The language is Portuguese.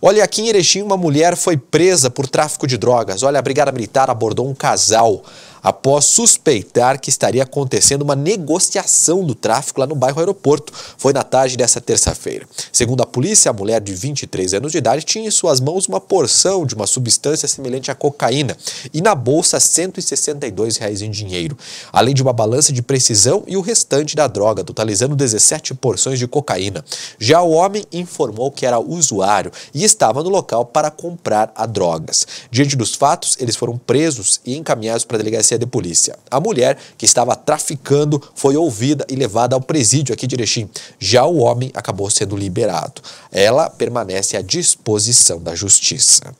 Olha, aqui em Erechim, uma mulher foi presa por tráfico de drogas. Olha, a Brigada Militar abordou um casal após suspeitar que estaria acontecendo uma negociação do tráfico lá no bairro Aeroporto. Foi na tarde dessa terça-feira. Segundo a polícia, a mulher de 23 anos de idade tinha em suas mãos uma porção de uma substância semelhante à cocaína e na bolsa 162 reais em dinheiro, além de uma balança de precisão e o restante da droga, totalizando 17 porções de cocaína. Já o homem informou que era usuário e estava no local para comprar a drogas. Diante dos fatos, eles foram presos e encaminhados para a delegacia de polícia. A mulher que estava traficando foi ouvida e levada ao presídio aqui de Erechim. Já o homem acabou sendo liberado. Ela permanece à disposição da justiça.